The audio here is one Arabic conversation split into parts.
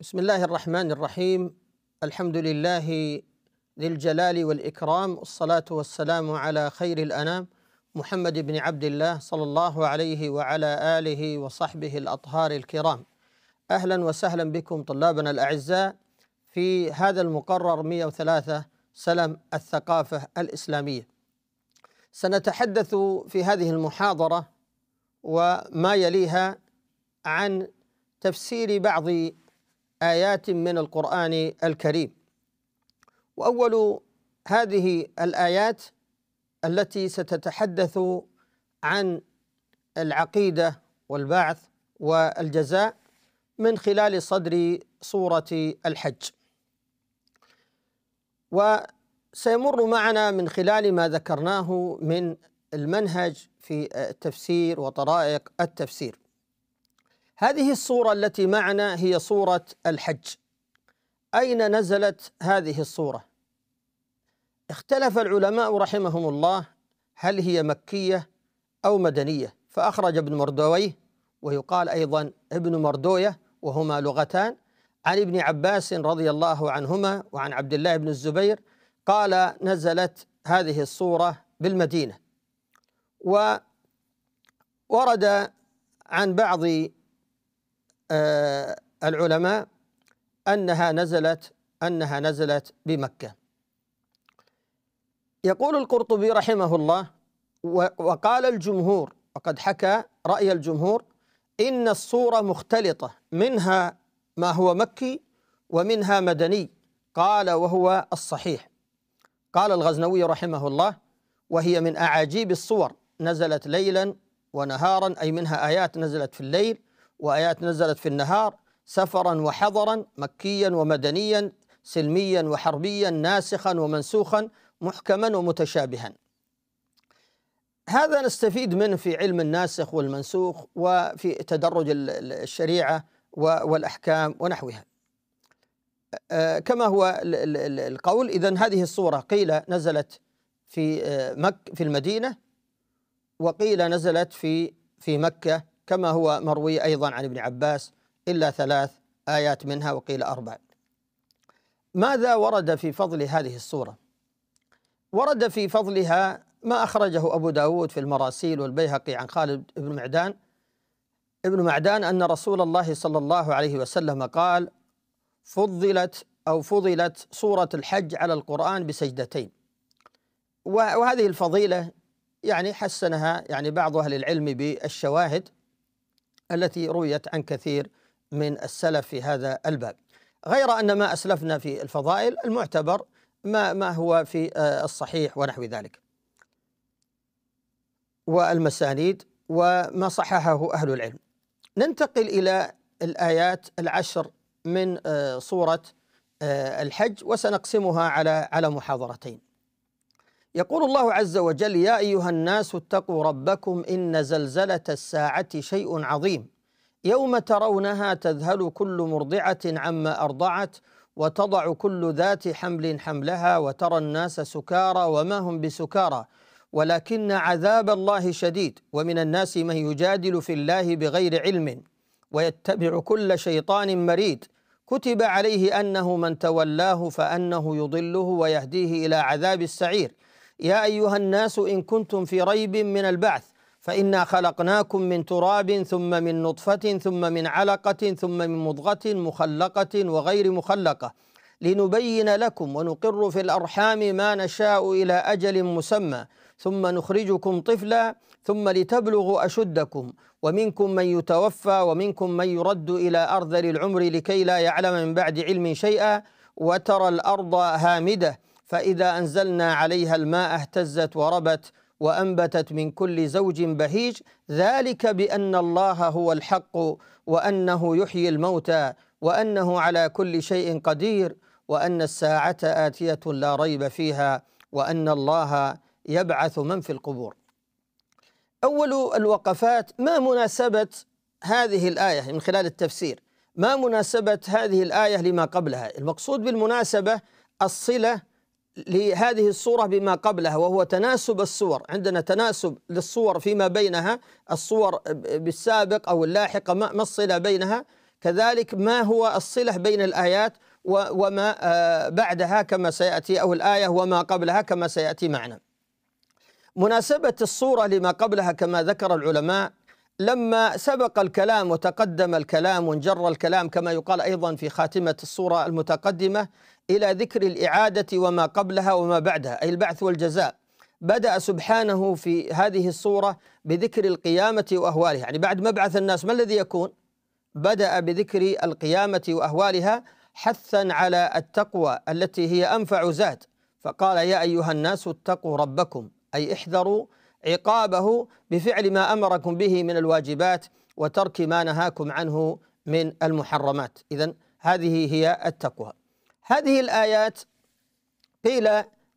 بسم الله الرحمن الرحيم الحمد لله ذي الجلال والإكرام الصلاة والسلام على خير الأنام محمد بن عبد الله صلى الله عليه وعلى آله وصحبه الأطهار الكرام أهلا وسهلا بكم طلابنا الأعزاء في هذا المقرر 103 سلم الثقافة الإسلامية سنتحدث في هذه المحاضرة وما يليها عن تفسير بعض آيات من القرآن الكريم وأول هذه الآيات التي ستتحدث عن العقيدة والبعث والجزاء من خلال صدر سورة الحج وسيمر معنا من خلال ما ذكرناه من المنهج في التفسير وطرائق التفسير هذه الصورة التي معنا هي صورة الحج أين نزلت هذه الصورة؟ اختلف العلماء رحمهم الله هل هي مكية أو مدنية فأخرج ابن مردويه ويقال أيضا ابن مردوية وهما لغتان عن ابن عباس رضي الله عنهما وعن عبد الله بن الزبير قال نزلت هذه الصورة بالمدينة وورد عن بعض آه، العلماء أنها نزلت أنها نزلت بمكة يقول القرطبي رحمه الله وقال الجمهور وقد حكى رأي الجمهور إن الصورة مختلطة منها ما هو مكي ومنها مدني قال وهو الصحيح قال الغزنوي رحمه الله وهي من أعاجيب الصور نزلت ليلا ونهارا أي منها آيات نزلت في الليل وآيات نزلت في النهار سفرا وحضرا مكيا ومدنيا سلميا وحربيا ناسخا ومنسوخا محكما ومتشابها هذا نستفيد منه في علم الناسخ والمنسوخ وفي تدرج الشريعة والأحكام ونحوها كما هو القول إذا هذه الصورة قيل نزلت في مك في المدينة وقيل نزلت في في مكة كما هو مروي أيضا عن ابن عباس إلا ثلاث آيات منها وقيل أربع ماذا ورد في فضل هذه الصورة؟ ورد في فضلها ما أخرجه أبو داود في المراسيل والبيهقي عن خالد بن معدان ابن معدان أن رسول الله صلى الله عليه وسلم قال فضلت أو فضلت صورة الحج على القرآن بسجدتين وهذه الفضيلة يعني حسنها يعني بعض أهل العلم بالشواهد التي رويت عن كثير من السلف في هذا الباب غير أن ما أسلفنا في الفضائل المعتبر ما, ما هو في آه، الصحيح ونحو ذلك والمسانيد وما صححه أهل العلم ننتقل إلى الآيات العشر من سورة آه، آه، الحج وسنقسمها على على محاضرتين يقول الله عز وجل يا أيها الناس اتقوا ربكم إن زلزلة الساعة شيء عظيم يوم ترونها تذهل كل مرضعة عما أرضعت وتضع كل ذات حمل حملها وترى الناس سكارى وما هم بسكارى ولكن عذاب الله شديد ومن الناس من يجادل في الله بغير علم ويتبع كل شيطان مريد كتب عليه أنه من تولاه فأنه يضله ويهديه إلى عذاب السعير يا أيها الناس إن كنتم في ريب من البعث فإنا خلقناكم من تراب ثم من نطفة ثم من علقة ثم من مضغة مخلقة وغير مخلقة لنبين لكم ونقر في الأرحام ما نشاء إلى أجل مسمى ثم نخرجكم طفلا ثم لتبلغوا أشدكم ومنكم من يتوفى ومنكم من يرد إلى أرذل العمر لكي لا يعلم من بعد علم شيئا وترى الأرض هامدة فإذا أنزلنا عليها الماء اهتزت وربت وأنبتت من كل زوج بهيج ذلك بأن الله هو الحق وأنه يحيي الموتى وأنه على كل شيء قدير وأن الساعة آتية لا ريب فيها وأن الله يبعث من في القبور أول الوقفات ما مناسبة هذه الآية من خلال التفسير ما مناسبة هذه الآية لما قبلها المقصود بالمناسبة الصلة لهذه الصورة بما قبلها وهو تناسب الصور عندنا تناسب للصور فيما بينها الصور بالسابق أو اللاحقة ما الصلة بينها كذلك ما هو الصلة بين الآيات وما آه، بعدها كما سيأتي أو الآية وما قبلها كما سيأتي معنا مناسبة الصورة لما قبلها كما ذكر العلماء لما سبق الكلام وتقدم الكلام وانجر الكلام كما يقال ايضا في خاتمه الصوره المتقدمه الى ذكر الاعاده وما قبلها وما بعدها اي البعث والجزاء بدا سبحانه في هذه الصوره بذكر القيامه واهوالها يعني بعد مبعث الناس ما الذي يكون بدا بذكر القيامه واهوالها حثا على التقوى التي هي انفع زاد فقال يا ايها الناس اتقوا ربكم اي احذروا عقابه بفعل ما امركم به من الواجبات وترك ما نهاكم عنه من المحرمات اذا هذه هي التقوى هذه الايات قيل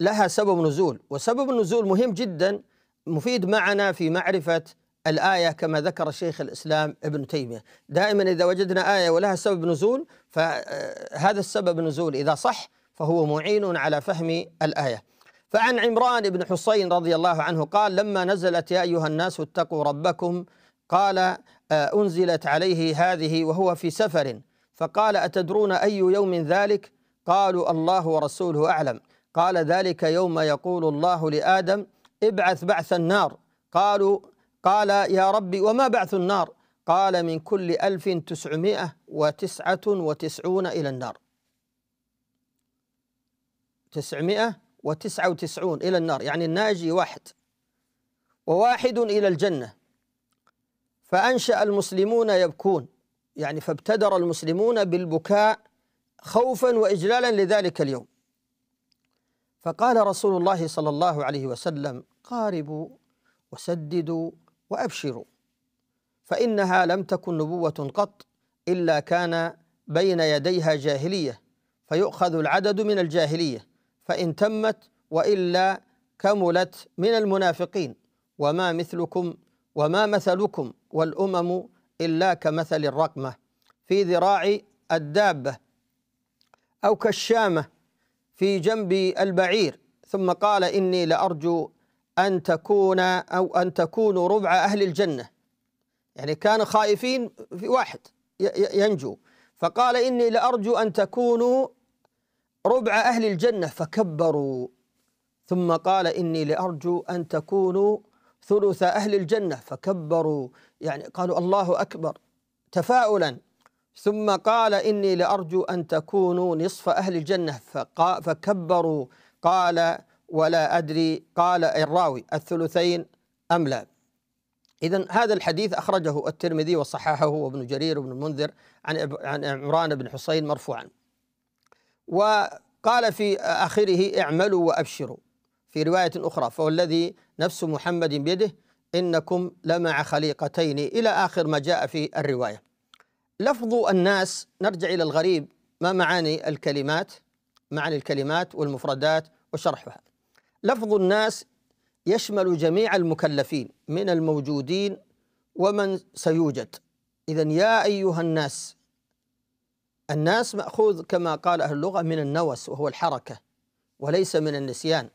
لها سبب نزول وسبب النزول مهم جدا مفيد معنا في معرفه الآية كما ذكر شيخ الإسلام ابن تيمية دائما إذا وجدنا آية ولها سبب نزول فهذا السبب نزول إذا صح فهو معين على فهم الآية فعن عمران بن حسين رضي الله عنه قال لما نزلت يا أيها الناس اتقوا ربكم قال آه، أنزلت عليه هذه وهو في سفر فقال أتدرون أي يوم ذلك قالوا الله ورسوله أعلم قال ذلك يوم يقول الله لآدم ابعث بعث النار قالوا قال يا ربي وما بعث النار قال من كل ألف تسعمائة وتسعة وتسعون إلى النار تسعمائة وتسعة وتسعون إلى النار يعني الناجي واحد وواحد إلى الجنة فأنشأ المسلمون يبكون يعني فابتدر المسلمون بالبكاء خوفا وإجلالا لذلك اليوم فقال رسول الله صلى الله عليه وسلم قاربوا وسددوا وأبشروا فإنها لم تكن نبوة قط إلا كان بين يديها جاهلية فيؤخذ العدد من الجاهليه فإن تمت وإلا كملت من المنافقين وما مثلكم وما مثلكم والأمم إلا كمثل الرقمة في ذراع الدابة أو كالشامة في جنب البعير ثم قال إني لأرجو أن تكون أو أن تكونوا ربع أهل الجنة يعني كانوا خائفين في واحد ينجو فقال إني لأرجو أن تكونوا ربع أهل الجنة فكبروا ثم قال إني لأرجو أن تكونوا ثلث أهل الجنة فكبروا يعني قالوا الله أكبر تفاؤلا ثم قال إني لأرجو أن تكونوا نصف أهل الجنة فكبروا قال ولا أدري قال الراوي الثلثين أم لا إذا هذا الحديث أخرجه الترمذي وصححه وابن جرير وابن المنذر عن عن عمران بن حسين مرفوعا وقال في آخره اعملوا وأبشروا في رواية أخرى فهو الذي نفس محمد بيده إنكم لمع خليقتين إلى آخر ما جاء في الرواية لفظ الناس نرجع إلى الغريب ما معاني الكلمات معاني الكلمات والمفردات وشرحها لفظ الناس يشمل جميع المكلفين من الموجودين ومن سيوجد إذا يا أيها الناس الناس مأخوذ كما قال أهل اللغة من النوس وهو الحركة وليس من النسيان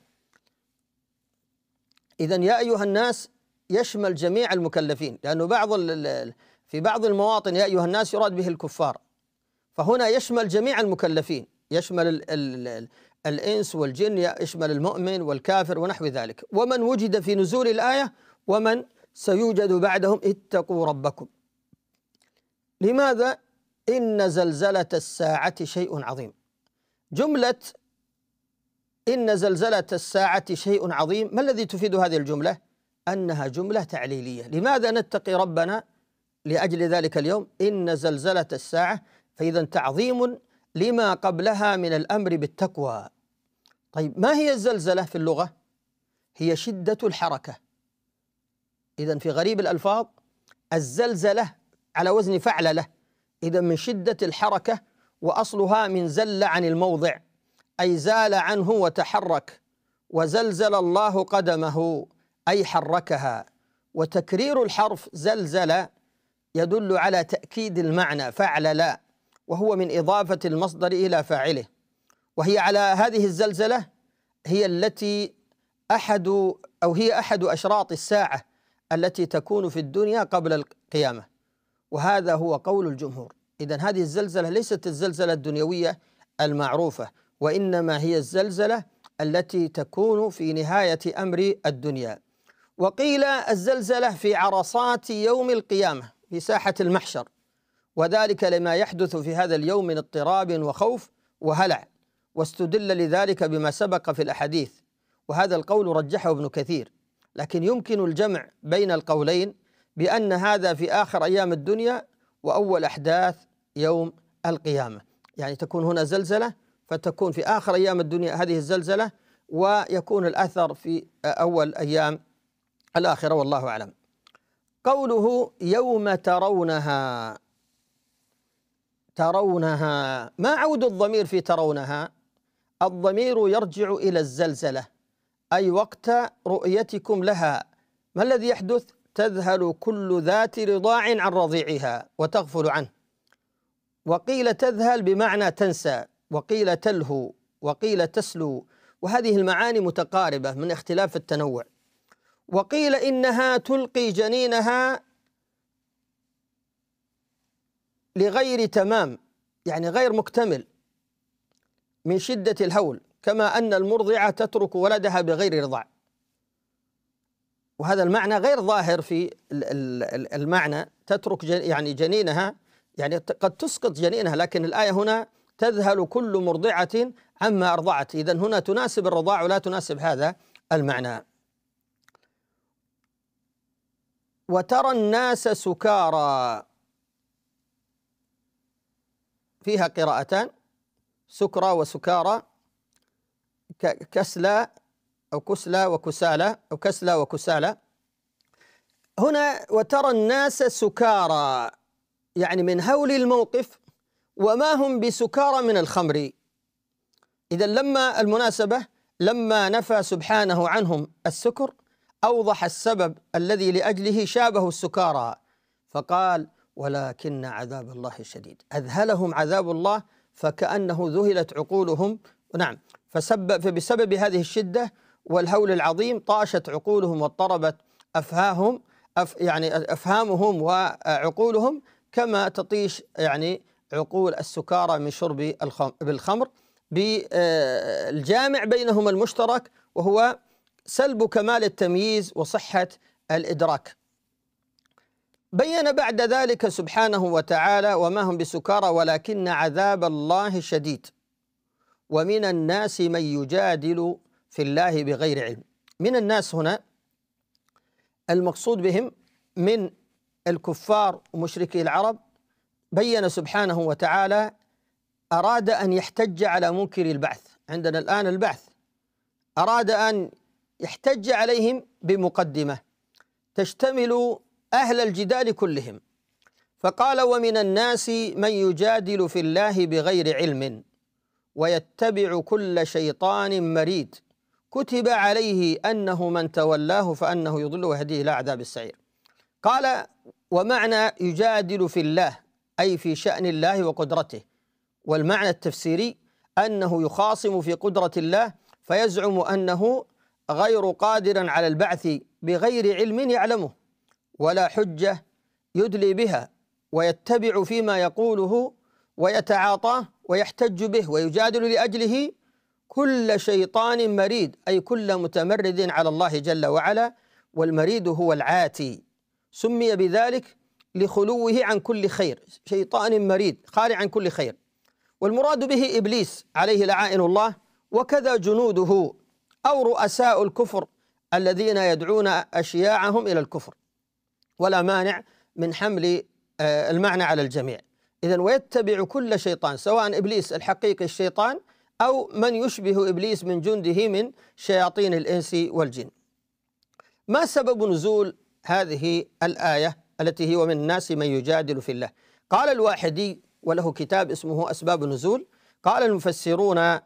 إذا يا أيها الناس يشمل جميع المكلفين لأنه بعض في بعض المواطن يا أيها الناس يراد به الكفار فهنا يشمل جميع المكلفين يشمل الـ الـ الـ الإنس والجن يشمل المؤمن والكافر ونحو ذلك ومن وجد في نزول الآية ومن سيوجد بعدهم اتقوا ربكم لماذا إن زلزلة الساعة شيء عظيم جملة إن زلزلة الساعة شيء عظيم ما الذي تفيد هذه الجملة؟ أنها جملة تعليلية لماذا نتقي ربنا لأجل ذلك اليوم إن زلزلة الساعة فإذا تعظيم لما قبلها من الأمر بالتقوى طيب ما هي الزلزلة في اللغة؟ هي شدة الحركة إذا في غريب الألفاظ الزلزلة على وزن فعلله إذا من شدة الحركة وأصلها من زل عن الموضع أي زال عنه وتحرك وزلزل الله قدمه أي حركها وتكرير الحرف زلزل يدل على تأكيد المعنى فعل لا وهو من إضافة المصدر إلى فاعله وهي على هذه الزلزلة هي التي أحد أو هي أحد أشراط الساعة التي تكون في الدنيا قبل القيامة وهذا هو قول الجمهور إذا هذه الزلزلة ليست الزلزلة الدنيوية المعروفة وإنما هي الزلزلة التي تكون في نهاية أمر الدنيا وقيل الزلزلة في عرصات يوم القيامة في ساحة المحشر وذلك لما يحدث في هذا اليوم من اضطراب وخوف وهلع واستدل لذلك بما سبق في الأحاديث وهذا القول رجحه ابن كثير لكن يمكن الجمع بين القولين بأن هذا في آخر أيام الدنيا وأول أحداث يوم القيامة يعني تكون هنا زلزلة فتكون في آخر أيام الدنيا هذه الزلزلة ويكون الأثر في أول أيام الآخرة والله أعلم قوله يوم ترونها ترونها ما عود الضمير في ترونها الضمير يرجع إلى الزلزلة أي وقت رؤيتكم لها ما الذي يحدث تذهل كل ذات رضاع عن رضيعها وتغفل عنه وقيل تذهل بمعنى تنسى وقيل تلهو وقيل تسلو وهذه المعاني متقاربة من اختلاف التنوع وقيل إنها تلقي جنينها لغير تمام يعني غير مكتمل من شدة الهول كما أن المرضعة تترك ولدها بغير رضاع وهذا المعنى غير ظاهر في المعنى تترك يعني جنينها يعني قد تسقط جنينها لكن الآية هنا تذهل كل مرضعة عما أرضعت إذا هنا تناسب الرضاع ولا تناسب هذا المعنى وترى الناس سكارى فيها قراءتان سكرى وسكارى كسلى أو كسلى وكسالى أو كسلى وكسالى هنا وترى الناس سكارى يعني من هول الموقف وما هم بسكارى من الخمر إذا لما المناسبة لما نفى سبحانه عنهم السكر أوضح السبب الذي لأجله شابه السكارى فقال ولكن عذاب الله شديد أذهلهم عذاب الله فكأنه ذهلت عقولهم نعم فسبب فبسبب هذه الشدة والهول العظيم طاشت عقولهم واضطربت أفهاهم أف يعني أفهامهم وعقولهم كما تطيش يعني عقول السكارى من شرب بالخمر بالجامع آه، بينهما المشترك وهو سلب كمال التمييز وصحة الإدراك بين بعد ذلك سبحانه وتعالى وما هم بسكارى ولكن عذاب الله شديد ومن الناس من يجادل في الله بغير علم من الناس هنا المقصود بهم من الكفار ومشركي العرب بين سبحانه وتعالى أراد أن يحتج على منكر البعث عندنا الآن البعث أراد أن يحتج عليهم بمقدمة تشتمل أهل الجدال كلهم فقال ومن الناس من يجادل في الله بغير علم ويتبع كل شيطان مريد كتب عليه أنه من تولاه فأنه يضل ويهديه إلى عذاب السعير قال ومعنى يجادل في الله أي في شأن الله وقدرته والمعنى التفسيري أنه يخاصم في قدرة الله فيزعم أنه غير قادر على البعث بغير علم يعلمه ولا حجة يدلي بها ويتبع فيما يقوله ويتعاطاه ويحتج به ويجادل لأجله كل شيطان مريد أي كل متمرد على الله جل وعلا والمريد هو العاتي سمي بذلك لخلوه عن كل خير شيطان مريد خالي عن كل خير والمراد به إبليس عليه لعائن الله وكذا جنوده أو رؤساء الكفر الذين يدعون أشياعهم إلى الكفر ولا مانع من حمل آه، المعنى على الجميع إذا ويتبع كل شيطان سواء إبليس الحقيقي الشيطان أو من يشبه إبليس من جنده من شياطين الإنس والجن ما سبب نزول هذه الآية التي هي ومن الناس من يجادل في الله قال الواحدي وله كتاب اسمه أسباب النزول قال المفسرون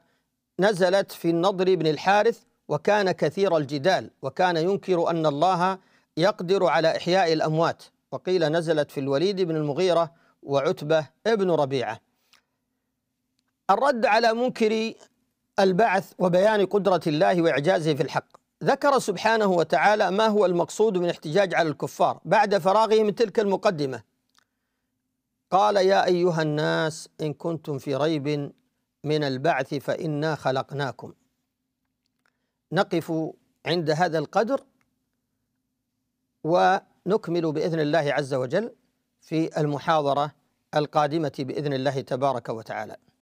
نزلت في النضر بن الحارث وكان كثير الجدال وكان ينكر أن الله يقدر على إحياء الأموات وقيل نزلت في الوليد بن المغيرة وعتبة ابن ربيعة الرد على منكر البعث وبيان قدرة الله وإعجازه في الحق ذكر سبحانه وتعالى ما هو المقصود من احتجاج على الكفار بعد فراغه من تلك المقدمة قال يا أيها الناس إن كنتم في ريب من البعث فإنا خلقناكم نقف عند هذا القدر ونكمل بإذن الله عز وجل في المحاضرة القادمة بإذن الله تبارك وتعالى